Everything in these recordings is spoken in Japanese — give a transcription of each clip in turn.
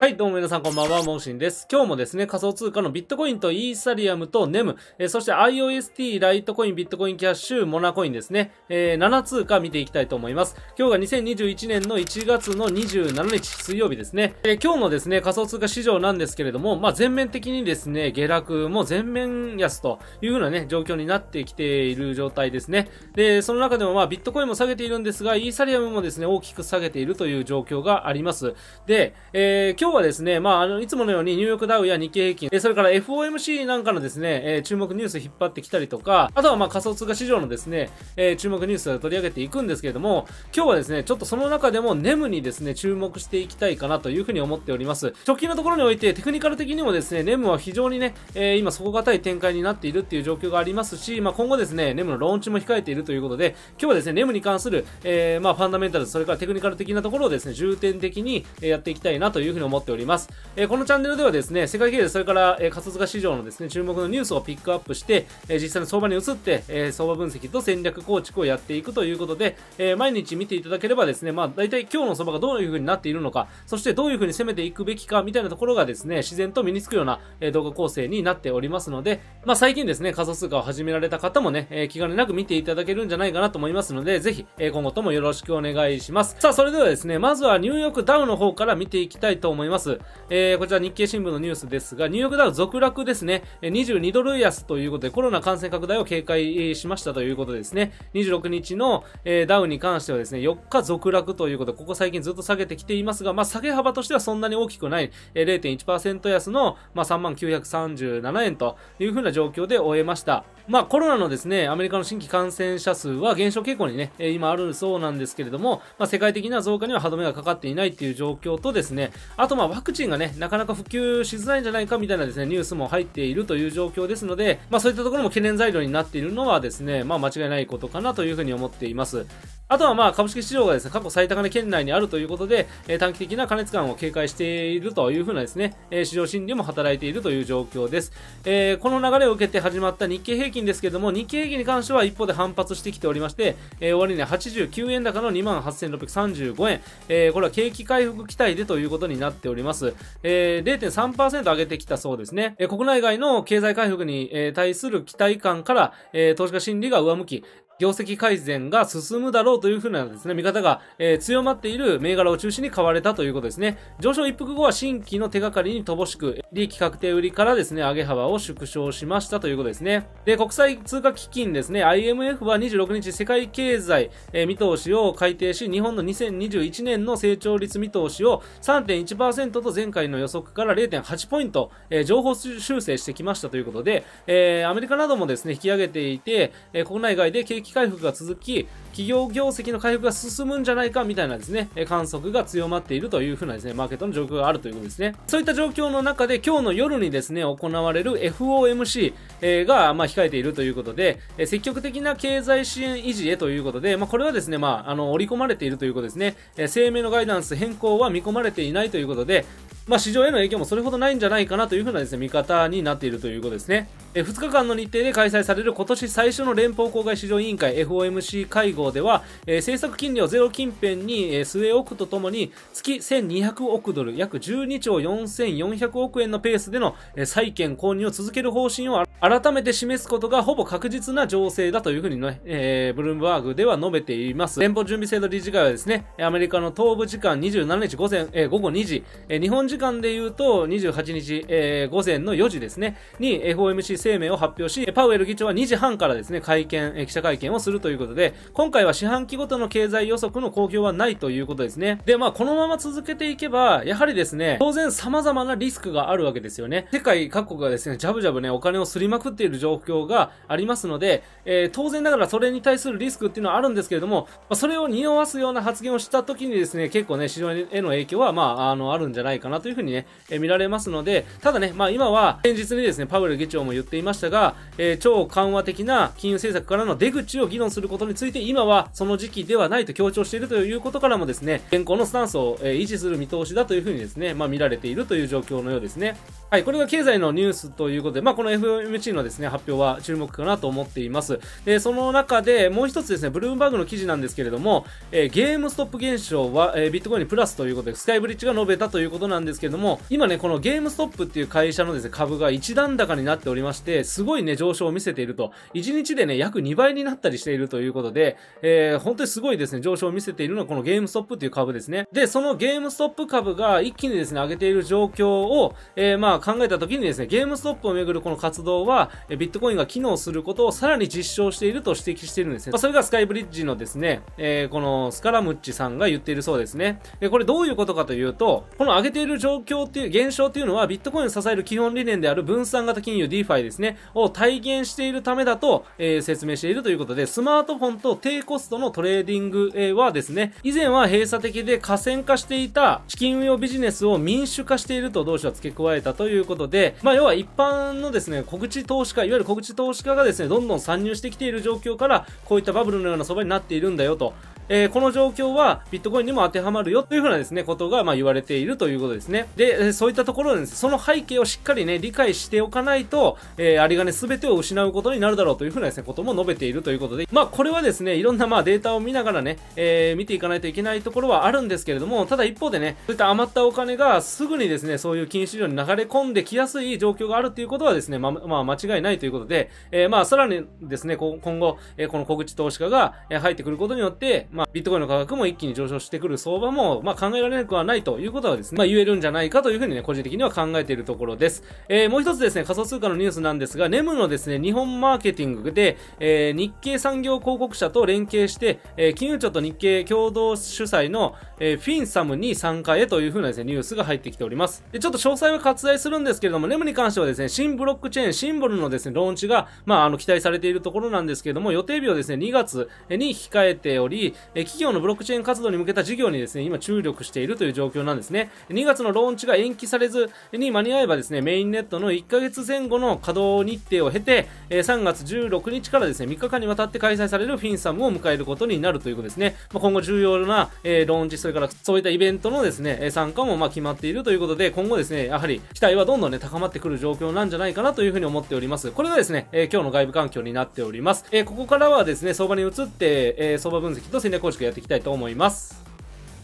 はい、どうも皆さんこんばんは、モンシンです。今日もですね、仮想通貨のビットコインとイーサリアムとネム、えー、そして IOST、ライトコイン、ビットコインキャッシュ、モナコインですね、えー、7通貨見ていきたいと思います。今日が2021年の1月の27日、水曜日ですね。えー、今日のですね、仮想通貨市場なんですけれども、まあ、全面的にですね、下落も全面安という風なね、状況になってきている状態ですね。で、その中でもまあ、ビットコインも下げているんですが、イーサリアムもですね、大きく下げているという状況があります。で、えー今日はですね、まあ、あの、いつものようにニューヨークダウや日経平均、それから FOMC なんかのですね、えー、注目ニュース引っ張ってきたりとか、あとはまあ仮想通貨市場のですね、えー、注目ニュースを取り上げていくんですけれども、今日はですね、ちょっとその中でもネムにですね、注目していきたいかなというふうに思っております。直近のところにおいてテクニカル的にもですね、ネムは非常にね、えー、今底堅い展開になっているっていう状況がありますし、まあ、今後ですね、ネムのローンチも控えているということで、今日はですね、ネムに関する、えー、まあファンダメンタルズ、それからテクニカル的なところをですね、重点的にやっていきたいなというふうに思って思っております。えー、このチャンネルではですね、世界経済、それから、えー、通貨市場のですね、注目のニュースをピックアップして、えー、実際の相場に移って、え相場分析と戦略構築をやっていくということで、え毎日見ていただければですね、まあ、大体今日の相場がどういう風になっているのか、そしてどういう風に攻めていくべきか、みたいなところがですね、自然と身につくような、え動画構成になっておりますので、まあ、最近ですね、仮想通貨を始められた方もね、え気兼ねなく見ていただけるんじゃないかなと思いますので、ぜひ、え今後ともよろしくお願いします。さあ、それではですね、まずはニューヨークダウの方から見ていきたいと思います。います。えー、こちら日経新聞のニュースですが、ニューヨークダウ続落ですね。22ドル安ということで、コロナ感染拡大を警戒しましたということですね。26日の、ダウに関してはですね、4日続落ということで、ここ最近ずっと下げてきていますが、まあ、下げ幅としてはそんなに大きくない、ー、0.1%安の、まあ、3937円というふうな状況で終えました。まあ、コロナのですね、アメリカの新規感染者数は減少傾向にね、今あるそうなんですけれども、まあ、世界的な増加には歯止めがかかっていないっていう状況とですね、あとまあワクチンがね、なかなか普及しづらいんじゃないかみたいなですね、ニュースも入っているという状況ですので、まあそういったところも懸念材料になっているのはですね、まあ間違いないことかなというふうに思っています。あとはまあ株式市場がですね、過去最高値圏内にあるということで、えー、短期的な過熱感を警戒しているというふうなですね、えー、市場心理も働いているという状況です。えー、この流れを受けて始まった日経平均ですけども、日経平均に関しては一方で反発してきておりまして、えー、終に89円高の28,635円、えー、これは景気回復期待でということになっております。えー、0.3%上げてきたそうですね。えー、国内外の経済回復に、対する期待感から、えー、投資家心理が上向き、業績改善が進むだろうというふうなですね、見方が、えー、強まっている銘柄を中心に買われたということですね。上昇一服後は新規の手がかりに乏しく、利益確定売りからですね、上げ幅を縮小しましたということですね。で、国際通貨基金ですね、IMF は26日世界経済、えー、見通しを改定し、日本の2021年の成長率見通しを3.1%と前回の予測から0.8ポイント、えー、情報修正してきましたということで、えー、アメリカなどもですね、引き上げていて、えー、国内外で景気期回復が続き、企業業績の回復が進むんじゃないかみたいなですね、観測が強まっているというふうなですね、マーケットの状況があるということですね。そういった状況の中で今日の夜にですね、行われる FOMC が、まあ、控えているということで、積極的な経済支援維持へということで、まあ、これはですね、まあ、あの、織り込まれているということですね。声明のガイダンス変更は見込まれていないということで、まあ、市場への影響もそれほどないんじゃないかなというふうなですね、見方になっているということですね。え2日間の日程で開催される今年最初の連邦公開市場委員会 FOMC 会合では、えー、政策金利をゼロ近辺に、えー、据え置くとともに月1200億ドル約12兆4400億円のペースでの、えー、債券購入を続ける方針を改めて示すことがほぼ確実な情勢だというふうにね、えー、ブルームバーグでは述べています連邦準備制度理事会はですねアメリカの東部時間27日午前、えー、午後2時、えー、日本時間で言うと28日、えー、午前の4時ですねに FOMC 声明を発表し、パウエル議長は2時半からですね、会見、記者会見をするということで、今回は四半期ごとの経済予測の公表はないということですね。で、まあ、このまま続けていけば、やはりですね、当然様々なリスクがあるわけですよね。世界各国がですね、ジャブジャブね、お金をすりまくっている状況がありますので、えー、当然ながらそれに対するリスクっていうのはあるんですけれども、まあ、それを匂わすような発言をした時にですね、結構ね、市場への影響は、まあ、あの、あるんじゃないかなというふうにね、えー、見られますので、ただね、まあ、今は、先日にですね、パウエル議長も言っっていましたが、えー、超緩和的な金融政策からの出口を議論することについて今はその時期ではないと強調しているということからもですね、現行のスタンスを、えー、維持する見通しだというふうにですね、まあ見られているという状況のようですね。はい、これが経済のニュースということで、まあこの FOMC のですね、発表は注目かなと思っています。で、その中でもう一つですね、ブルームバーグの記事なんですけれども、えー、ゲームストップ現象は、えー、ビットコインにプラスということで、スカイブリッジが述べたということなんですけれども、今ね、このゲームストップっていう会社のですね、株が一段高になっておりましてして、すごいね、上昇を見せていると。1日でね、約2倍になったりしているということで、えー、本当にすごいですね、上昇を見せているのはこのゲームストップという株ですね。で、そのゲームストップ株が一気にですね、上げている状況を、えー、まあ考えた時にですね、ゲームストップをめぐるこの活動は、ビットコインが機能することをさらに実証していると指摘しているんですね。まあ、それがスカイブリッジのですね、えー、このスカラムッチさんが言っているそうですね。で、これどういうことかというと、この上げている状況っていう、現象っていうのは、ビットコインを支える基本理念である分散型金融 DeFi ですですね、を体現しているためだと、えー、説明しているということで、スマートフォンと低コストのトレーディング、えはですね、以前は閉鎖的で河川化していた資金運用ビジネスを民主化していると同志は付け加えたということで、まあ要は一般のですね、告知投資家、いわゆる告知投資家がですね、どんどん参入してきている状況から、こういったバブルのようなそばになっているんだよとえー、この状況はビットコインにも当てはまるよというふうなですね、ことがま言われているということですね。で、そういったところです、ね、その背景をしっかりね、理解しておかないと、えー、ね、す全てを失うことになるだろうというふうなですね、ことも述べているということで、まあこれはですね、いろんなまあデータを見ながらね、えー、見ていかないといけないところはあるんですけれども、ただ一方でね、そういった余ったお金がすぐにですね、そういう禁止量に流れ込んできやすい状況があるということはですね、ま、まあ間違いないということで、えー、まあさらにですね、今後、えこの小口投資家が入ってくることによって、まあ、ビットコインの価格も一気に上昇してくる相場も、まあ、考えられなくはないということはですね、まあ、言えるんじゃないかというふうにね、個人的には考えているところです。えー、もう一つですね、仮想通貨のニュースなんですが、ネムのですね、日本マーケティングで、えー、日経産業広告社と連携して、えー、金融庁と日経共同主催の、えー、フィンサムに参加へという風なですね、ニュースが入ってきております。で、ちょっと詳細は割愛するんですけれども、ネムに関してはですね、新ブロックチェーン、シンボルのですね、ローンチが、まあ、あの、期待されているところなんですけれども、予定日をですね、2月に控えており、え企業のブロックチェーン活動に向けた事業にですね、今注力しているという状況なんですね。2月のローンチが延期されずに間に合えばですね、メインネットの1ヶ月前後の稼働日程を経て、え3月16日からですね、3日間にわたって開催されるフィンサムを迎えることになるということですね。まあ、今後重要な、えローンチするそれからそういったイベントのですね、参加もま決まっているということで、今後ですね、やはり期待はどんどんね、高まってくる状況なんじゃないかなというふうに思っております。これがですね、え今日の外部環境になっております。えここからはですね、相場に移って、え相場分析と戦略構築やっていきたいと思います。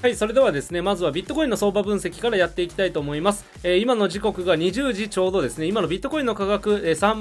はいそれではですねまずはビットコインの相場分析からやっていきたいと思います、えー、今の時刻が20時ちょうどですね今のビットコインの価格、えー、3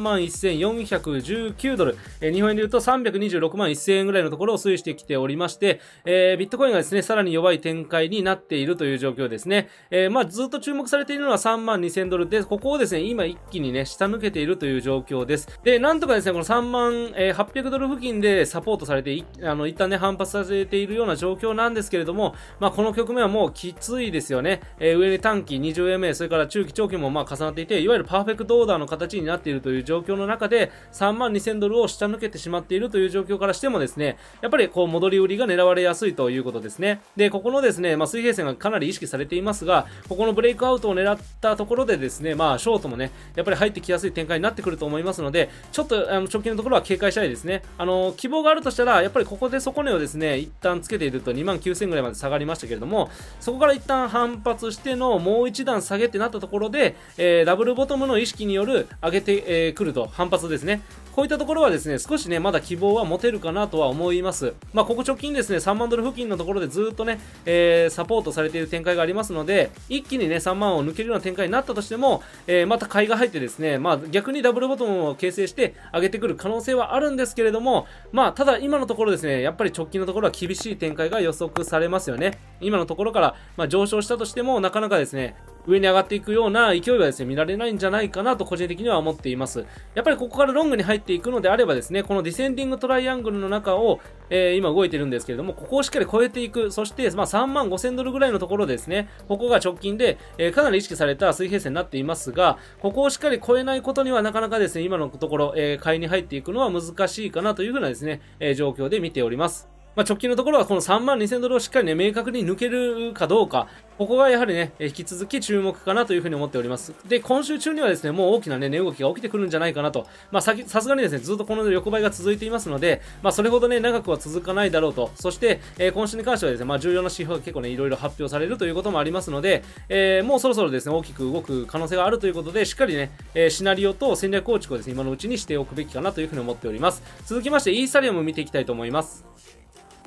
1419ドル、えー、日本円でいうと326万1000円ぐらいのところを推移してきておりまして、えー、ビットコインがですねさらに弱い展開になっているという状況ですね、えー、まあずっと注目されているのは3万2000ドルでここをですね今一気にね下抜けているという状況ですでなんとかですねこの3万、え800ドル付近でサポートされてあの一旦ね反発させているような状況なんですけれどもまあこの局面はもうきついですよね。えー、上に短期 20MA、それから中期長期もまあ重なっていて、いわゆるパーフェクトオーダーの形になっているという状況の中で、3万2000ドルを下抜けてしまっているという状況からしてもですね、やっぱりこう戻り売りが狙われやすいということですね。で、ここのですね、まあ、水平線がかなり意識されていますが、ここのブレイクアウトを狙ったところでですね、まあ、ショートもね、やっぱり入ってきやすい展開になってくると思いますので、ちょっとあの直近のところは警戒したいですね。あの、希望があるとしたら、やっぱりここで底根をですね、一旦つけていると2万9000ぐらいまで下がりましたしたけれどもそこから一旦反発してのもう一段下げってなったところで、えー、ダブルボトムの意識による上げてく、えー、ると反発ですねこういったところはですね、少しね、まだ希望は持てるかなとは思います。まあ、ここ直近ですね、3万ドル付近のところでずっとね、えー、サポートされている展開がありますので、一気にね、3万を抜けるような展開になったとしても、えー、また買いが入ってですね、まあ、逆にダブルボトムを形成して上げてくる可能性はあるんですけれども、まあ、ただ今のところですね、やっぱり直近のところは厳しい展開が予測されますよね。今のところから、まあ、上昇したとしても、なかなかですね、上に上がっていくような勢いはですね、見られないんじゃないかなと個人的には思っています。やっぱりここからロングに入っていくのであればですね、このディセンディングトライアングルの中を、えー、今動いてるんですけれども、ここをしっかり超えていく、そして、まあ、3万5000ドルぐらいのところですね、ここが直近で、えー、かなり意識された水平線になっていますが、ここをしっかり超えないことにはなかなかですね、今のところ、えー、買いに入っていくのは難しいかなというふうなですね、え状況で見ております。まあ、直近のところはこの3万2000ドルをしっかりね、明確に抜けるかどうか、ここがやはりね、引き続き注目かなというふうに思っております。で、今週中にはですね、もう大きなね、値動きが起きてくるんじゃないかなと、まあ、さすがにですね、ずっとこの横ばいが続いていますので、まあ、それほどね、長くは続かないだろうと、そして、えー、今週に関してはですね、まあ、重要な指標が結構ね、いろいろ発表されるということもありますので、えー、もうそろそろですね、大きく動く可能性があるということで、しっかりね、えー、シナリオと戦略構築をですね、今のうちにしておくべきかなというふうに思っております。続きまして、イーサリアム見ていきたいと思います。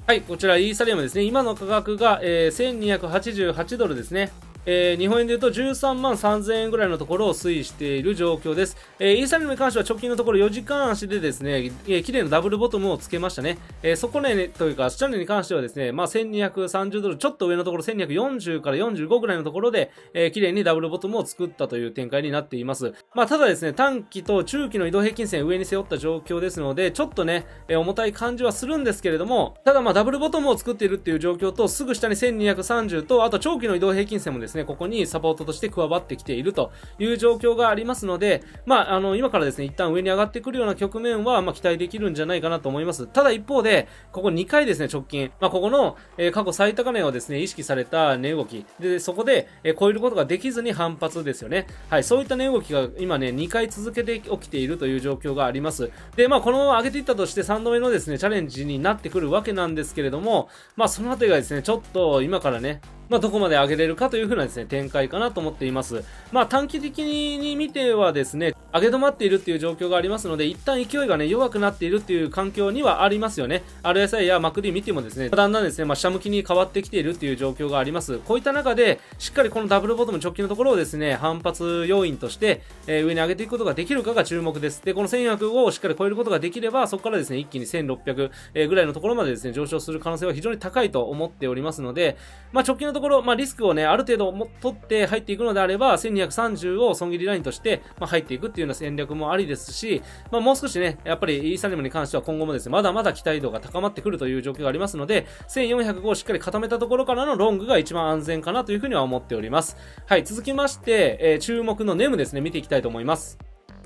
はい、こちらイーサリアムですね。今の価格が、えー、1288ドルですね。えー、日本円で言うと13万3000円ぐらいのところを推移している状況です。えー、イーサリアムに関しては直近のところ4時間足でですね、えー、綺麗なダブルボトムをつけましたね。えー、そこね、というか、チャンネルに関してはですね、まあ、1230ドル、ちょっと上のところ1240から45ぐらいのところで、えー、綺麗にダブルボトムを作ったという展開になっています。まあ、ただですね、短期と中期の移動平均線上に背負った状況ですので、ちょっとね、えー、重たい感じはするんですけれども、ただまあ、ダブルボトムを作っているっていう状況と、すぐ下に1230と、あと長期の移動平均線もですね、ですね、ここにサポートとして加わってきているという状況がありますので、まあ、あの、今からですね、一旦上に上がってくるような局面は、まあ、期待できるんじゃないかなと思います。ただ一方で、ここ2回ですね、直近、まあ、ここの、えー、過去最高値をですね、意識された値動き、で、そこで、えー、超えることができずに反発ですよね。はい、そういった値動きが今ね、2回続けて起きているという状況があります。で、まあ、この上げていったとして3度目のですね、チャレンジになってくるわけなんですけれども、まあ、そのあたりがですね、ちょっと今からね、まあ、どこまで上げれるかというふうなですね、展開かなと思っています。まあ、短期的に見てはですね、上げ止まっているっていう状況がありますので、一旦勢いがね、弱くなっているっていう環境にはありますよね。RSI や MACD 見てもですね、だんだんですね、まあ、下向きに変わってきているっていう状況があります。こういった中で、しっかりこのダブルボトム直近のところをですね、反発要因として、えー、上に上げていくことができるかが注目です。で、この1100をしっかり超えることができれば、そこからですね、一気に1600、えぐらいのところまでですね、上昇する可能性は非常に高いと思っておりますので、まあ、直近のところ、まあ、リスクをね、ある程度も取って入っていくのであれば、1230を損切りラインとして、まあ、入っていくっていうような戦略もありですし、まあ、もう少しね、やっぱりイーサリアムに関しては今後もですね、まだまだ期待度が高まってくるという状況がありますので、1405をしっかり固めたところからのロングが一番安全かなというふうには思っております。はい、続きまして、えー、注目のネムですね、見ていきたいと思います。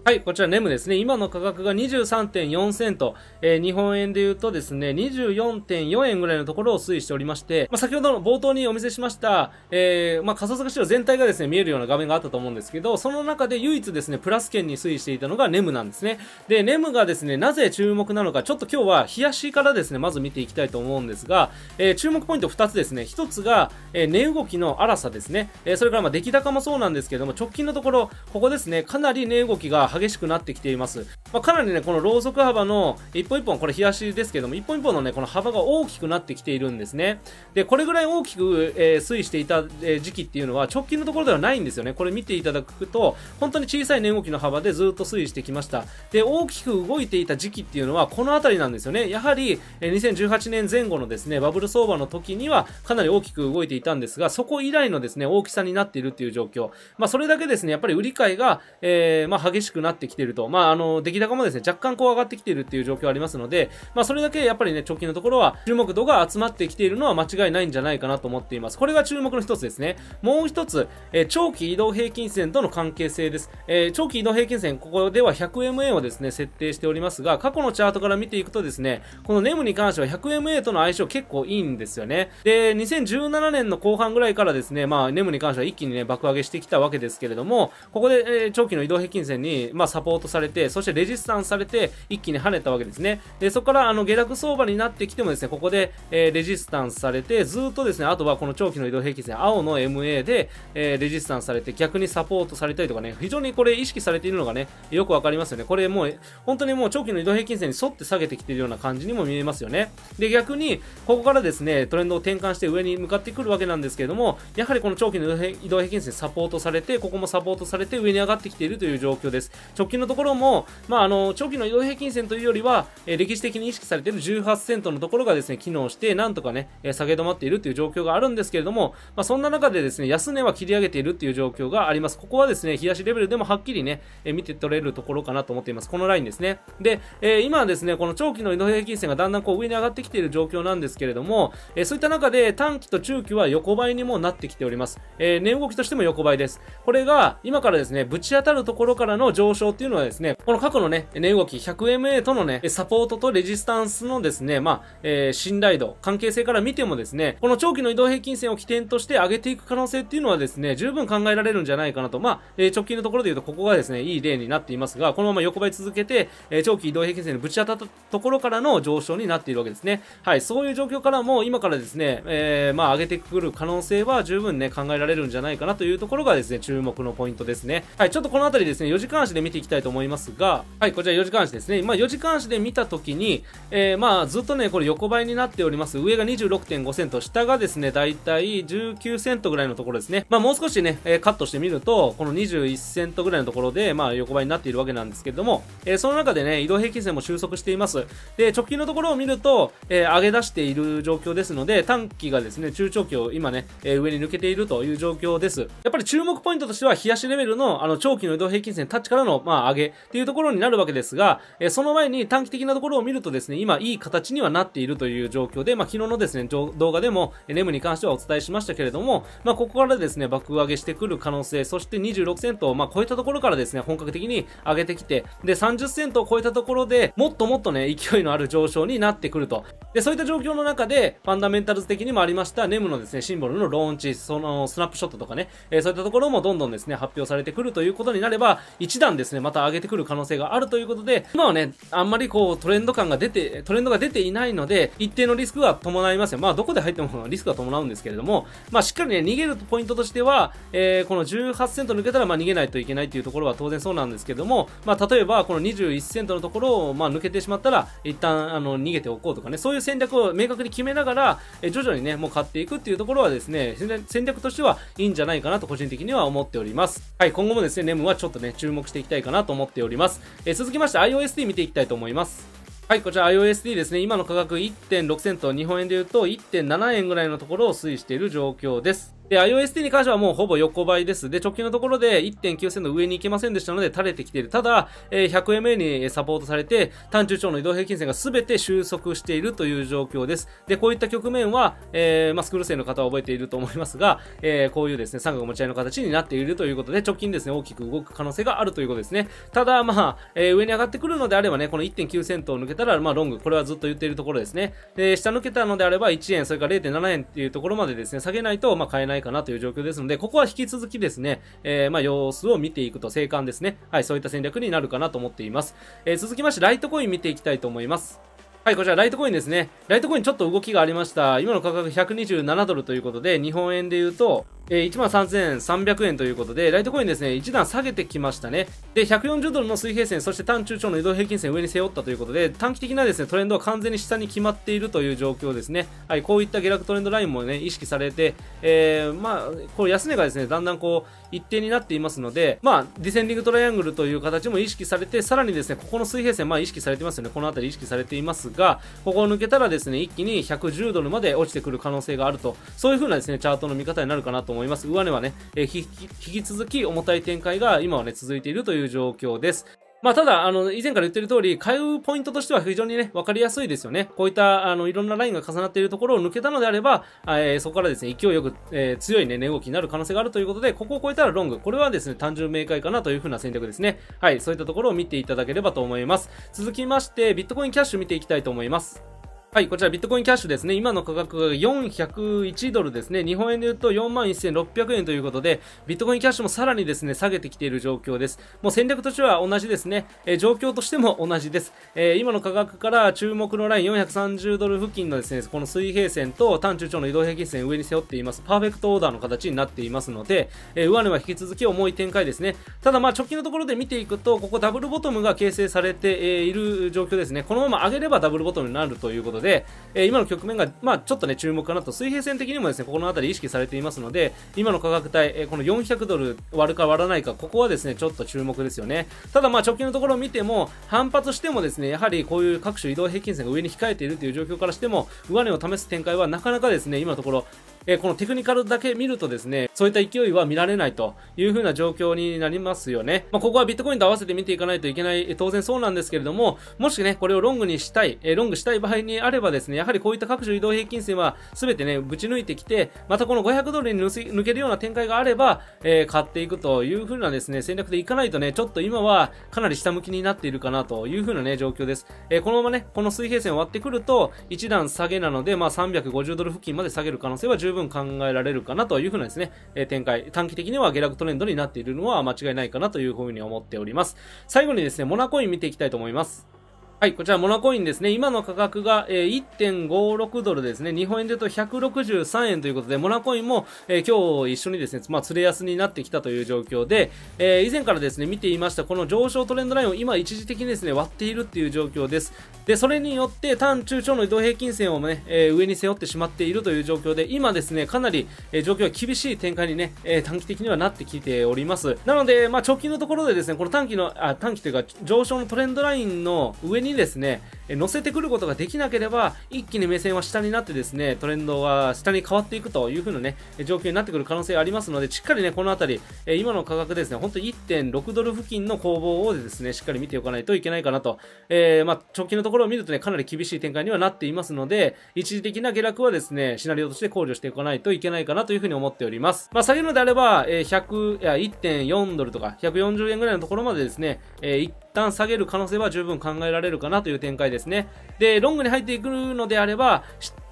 はい、こちらネムですね。今の価格が23.4セント、えー、日本円で言うとですね、24.4円ぐらいのところを推移しておりまして、まあ、先ほどの冒頭にお見せしました、えー、まあ、仮想通貨市場全体がですね、見えるような画面があったと思うんですけど、その中で唯一ですね、プラス圏に推移していたのがネムなんですね。で、ネムがですね、なぜ注目なのか、ちょっと今日は冷やしからですね、まず見ていきたいと思うんですが、えー、注目ポイント2つですね。1つが、え値動きの荒さですね。えそれからま出来高もそうなんですけども、直近のところ、ここですね、かなり値動きが激しくなってきています。まあ、かなりね、このローソク幅の一本一本、これ日足ですけども、一本一本のね、この幅が大きくなってきているんですね。で、これぐらい大きく、えー、推移していた、えー、時期っていうのは直近のところではないんですよね。これ見ていただくと、本当に小さい値動きの幅でずっと推移してきました。で、大きく動いていた時期っていうのはこの辺りなんですよね。やはり、えー、2018年前後のですね、バブル相場の時にはかなり大きく動いていたんですが、そこ以来のですね、大きさになっているっていう状況。まあ、それだけですね、やっぱり売り買いが、えー、まあ、激しくくなってきてると、まあ、あの、出来高もですね、若干こう上がってきてるっていう状況ありますので、まあ、それだけやっぱりね、直近のところは注目度が集まってきているのは間違いないんじゃないかなと思っています。これが注目の一つですね。もう一つ、えー、長期移動平均線との関係性です。えー、長期移動平均線、ここでは 100MA をですね、設定しておりますが、過去のチャートから見ていくとですね、このネムに関しては 100MA との相性結構いいんですよね。で、2017年の後半ぐらいからですね、まあ、ネムに関しては一気にね、爆上げしてきたわけですけれども、ここで、えー、長期の移動平均線にまあ、サポートされて、そしてレジスタンスされて、一気に跳ねたわけですね。で、そこから、あの、下落相場になってきてもですね、ここで、えー、レジスタンスされて、ずっとですね、あとはこの長期の移動平均線、青の MA で、えー、レジスタンスされて、逆にサポートされたりとかね、非常にこれ意識されているのがね、よくわかりますよね。これもう、本当にもう長期の移動平均線に沿って下げてきているような感じにも見えますよね。で、逆に、ここからですね、トレンドを転換して上に向かってくるわけなんですけれども、やはりこの長期の移動平均線サポートされて、ここもサポートされて上に上がってきているという状況です。直近のところも、まあ、あの長期の移動平均線というよりは、え歴史的に意識されている18セントのところがですね機能して、なんとかね、え下げ止まっているという状況があるんですけれども、まあ、そんな中でですね安値は切り上げているという状況があります。ここはですね冷やしレベルでもはっきりね、え見て取れるところかなと思っています。このラインですね。で、え今はですねこの長期の移動平均線がだんだんこう上に上がってきている状況なんですけれども、えそういった中で短期と中期は横ばいにもなってきております。え値動きとしても横ばいです。これが今からですねぶち当たるところからの上上昇っていうのはですね、この過去のね、値動き 100MA とのね、サポートとレジスタンスのですね、まあ、えー、信頼度、関係性から見てもですね、この長期の移動平均線を起点として上げていく可能性っていうのはですね、十分考えられるんじゃないかなと、まあ、え直近のところで言うとここがですね、いい例になっていますが、このまま横ばい続けて、え長期移動平均線にぶち当たったところからの上昇になっているわけですね。はい、そういう状況からも今からですね、えー、まあ、上げてくる可能性は十分ね、考えられるんじゃないかなというところがですね、注目のポイントですね。はい、ちょっとこの辺りですね、4時間足でで見ていきたいと思いますが、はい、こちら4時間足ですね。まあ、4時間足で見たときに、えー、まあ、ずっとね、これ横ばいになっております。上が26.5セント、下がですね、だいたい19セントぐらいのところですね。まあ、もう少しね、えー、カットしてみると、この21セントぐらいのところで、まあ、横ばいになっているわけなんですけれども、えー、その中でね、移動平均線も収束しています。で、直近のところを見ると、えー、上げ出している状況ですので、短期がですね、中長期を今ね、えー、上に抜けているという状況です。やっぱり注目ポイントとしては、冷やしレベルの、あの、長期の移動平均線タッチからのの、まあ、上げっていうところになるわけですが、えー、その前に短期的なところを見るとですね、今、いい形にはなっているという状況で、まあ、昨日のですね、動画でも、ネムに関してはお伝えしましたけれども、まあ、ここからですね、爆上げしてくる可能性、そして26セントを、まあ、超えたところからですね、本格的に上げてきて、で、30セントを超えたところで、もっともっとね、勢いのある上昇になってくると。で、そういった状況の中で、ファンダメンタルズ的にもありました、ネムのですね、シンボルのローンチ、その、スナップショットとかね、えー、そういったところもどんどんですね、発表されてくるということになれば、一段間ですね、また上げてくる可能性があるということで、今はね、あんまりこうトレンド感が出て、トレンドが出ていないので、一定のリスクが伴いますよ。まあどこで入ってもリスクが伴うんですけれども、まあしっかりね、逃げるポイントとしては、えー、この18セント抜けたらまあ逃げないといけないっていうところは当然そうなんですけども、まあ例えばこの21セントのところをまあ抜けてしまったら、一旦あの逃げておこうとかね、そういう戦略を明確に決めながら、えー、徐々にね、もう買っていくっていうところはですね、戦略としてはいいんじゃないかなと個人的には思っております。はい、今後もですね、ネムはちょっとね、注目していきたいかなと思っております。えー、続きまして iOSD 見ていきたいと思います。はい、こちら iOSD ですね。今の価格1.6セント、日本円で言うと1.7円ぐらいのところを推移している状況です。で、iOST に関してはもうほぼ横ばいです。で、直近のところで1 9 0 0の上に行けませんでしたので垂れてきている。ただ、え 100MA にサポートされて、単中長の移動平均線が全て収束しているという状況です。で、こういった局面は、えー、まあ、スクール生の方は覚えていると思いますが、えー、こういうですね、三角持ち合いの形になっているということで、直近ですね、大きく動く可能性があるということですね。ただ、まあ、えー、上に上がってくるのであればね、この1.9セントを抜けたら、まあ、ロング、これはずっと言っているところですね。で、下抜けたのであれば1円、それから0.7円っていうところまでですね、下げないと、まあ、買えないないかなという状況ですので、ここは引き続きですね、えー、まあ、様子を見ていくと、生還ですね。はい、そういった戦略になるかなと思っています。えー、続きまして、ライトコイン見ていきたいと思います。はい、こちら、ライトコインですね。ライトコインちょっと動きがありました。今の価格127ドルということで、日本円で言うと、えー、1万3300円ということで、ライトコインですね、一段下げてきましたね。で、140ドルの水平線、そして単中長の移動平均線上に背負ったということで、短期的なですね、トレンドは完全に下に決まっているという状況ですね。はい、こういった下落トレンドラインもね、意識されて、えー、まあ、これ安値がですね、だんだんこう、一定になっていますので、まあ、ディセンディングトライアングルという形も意識されて、さらにですね、ここの水平線、まあ意識されてますよね、この辺り意識されていますが、ここを抜けたらですね、一気に110ドルまで落ちてくる可能性があると、そういう風なですね、チャートの見方になるかなと思います。思います。上値はね、えー、引き続き重たい展開が今はね、続いているという状況です。まあ、ただ、あの、以前から言ってる通り、買うポイントとしては非常にね、わかりやすいですよね。こういった、あの、いろんなラインが重なっているところを抜けたのであれば、えー、そこからですね、勢いよく、えー、強いね、値動きになる可能性があるということで、ここを超えたらロング。これはですね、単純明快かなというふうな戦略ですね。はい、そういったところを見ていただければと思います。続きまして、ビットコインキャッシュ見ていきたいと思います。はい、こちらビットコインキャッシュですね。今の価格が401ドルですね。日本円で言うと41,600円ということで、ビットコインキャッシュもさらにですね、下げてきている状況です。もう戦略としては同じですね。えー、状況としても同じです。えー、今の価格から注目のライン430ドル付近のですね、この水平線と単中長の移動平均線上に背負っています。パーフェクトオーダーの形になっていますので、えー、上値は引き続き重い展開ですね。ただまあ直近のところで見ていくと、ここダブルボトムが形成されている状況ですね。このまま上げればダブルボトムになるということで、えー、今の局面が、まあ、ちょっとね、注目かなと、水平線的にもですね、ここの辺り意識されていますので、今の価格帯、えー、この400ドル割るか割らないか、ここはですね、ちょっと注目ですよね。ただ、まあ、直近のところを見ても、反発してもですね、やはりこういう各種移動平均線が上に控えているという状況からしても、上値を試す展開はなかなかですね、今のところ、えこのテクニカルだけ見るとですね、そういった勢いは見られないという風な状況になりますよね。まあ、ここはビットコインと合わせて見ていかないといけない、え当然そうなんですけれども、もしね、これをロングにしたい、えロングしたい場合にあればですね、やはりこういった各種移動平均線は全てね、ぶち抜いてきて、またこの500ドルに抜けるような展開があれば、えー、買っていくという風なですね、戦略でいかないとね、ちょっと今はかなり下向きになっているかなという風なね、状況です。えー、このままね、この水平線を割ってくると、1段下げなので、まあ、350ドル付近まで下げる可能性は十十分考えられるかなというふうなですね、え展開、短期的には下落トレンドになっているのは間違いないかなというふうに思っております。最後にですね、モナコイン見ていきたいと思います。はい、こちらモナコインですね。今の価格が、えー、1.56ドルですね。日本円で言うと163円ということで、モナコインも、えー、今日一緒にですね、まあ、連れ安になってきたという状況で、えー、以前からですね、見ていました、この上昇トレンドラインを今一時的にですね、割っているっていう状況です。で、それによって、単中長の移動平均線をね、えー、上に背負ってしまっているという状況で、今ですね、かなり、えー、状況は厳しい展開にね、えー、短期的にはなってきております。なので、まあ、直近のところでですね、この短期の、あ、短期というか、上昇のトレンドラインの上ににですね、乗せてくることができなければ、一気に目線は下になってですね、トレンドは下に変わっていくという風なね、状況になってくる可能性ありますので、しっかりね、この辺り、今の価格ですね、本当に1.6ドル付近の攻防をですね、しっかり見ておかないといけないかなと。えー、まあ、直近のところを見るとね、かなり厳しい展開にはなっていますので、一時的な下落はですね、シナリオとして考慮しておかないといけないかなという風に思っております。まあ、下げるのであれば、え100、いや、1.4ドルとか、140円ぐらいのところまでですね、えー、旦下げる可能性は十分考えられるかなという展開ですね。で、ロングに入っていくのであれば、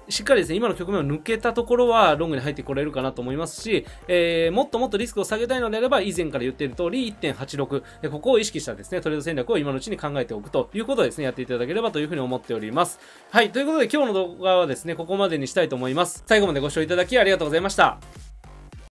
しっかりですね、今の局面を抜けたところはロングに入ってこれるかなと思いますし、えー、もっともっとリスクを下げたいのであれば、以前から言っている通り1.86、ここを意識したですね、トレード戦略を今のうちに考えておくということをですね、やっていただければというふうに思っております。はい、ということで今日の動画はですね、ここまでにしたいと思います。最後までご視聴いただきありがとうございました。